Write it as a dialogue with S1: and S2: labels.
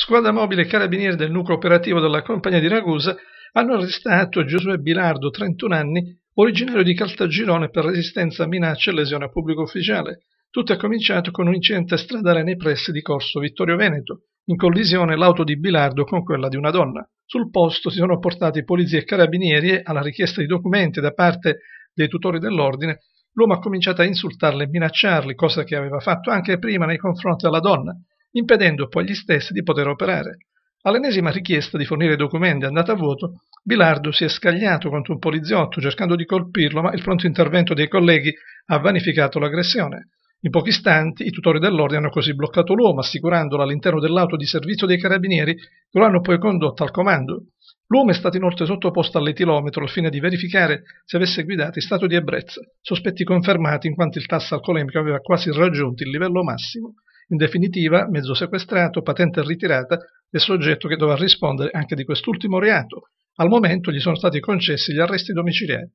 S1: Squadra mobile carabinieri del nucleo operativo della compagnia di Ragusa hanno arrestato Giosuè Bilardo, 31 anni, originario di Caltagirone per resistenza a minacce e lesione a pubblico ufficiale. Tutto è cominciato con un incidente stradale nei pressi di Corso Vittorio Veneto, in collisione l'auto di Bilardo con quella di una donna. Sul posto si sono portati polizie e carabinieri e, alla richiesta di documenti da parte dei tutori dell'ordine, l'uomo ha cominciato a insultarli e minacciarli, cosa che aveva fatto anche prima nei confronti della donna impedendo poi agli stessi di poter operare. All'ennesima richiesta di fornire documenti andata a vuoto, Bilardo si è scagliato contro un poliziotto cercando di colpirlo, ma il pronto intervento dei colleghi ha vanificato l'aggressione. In pochi istanti i tutori dell'ordine hanno così bloccato l'uomo, assicurandolo all'interno dell'auto di servizio dei carabinieri, che lo hanno poi condotto al comando. L'uomo è stato inoltre sottoposto all'etilometro al fine di verificare se avesse guidato in stato di ebbrezza, sospetti confermati in quanto il tasso alcolemico aveva quasi raggiunto il livello massimo. In definitiva, mezzo sequestrato, patente ritirata è soggetto che dovrà rispondere anche di quest'ultimo reato. Al momento gli sono stati
S2: concessi gli arresti domiciliari.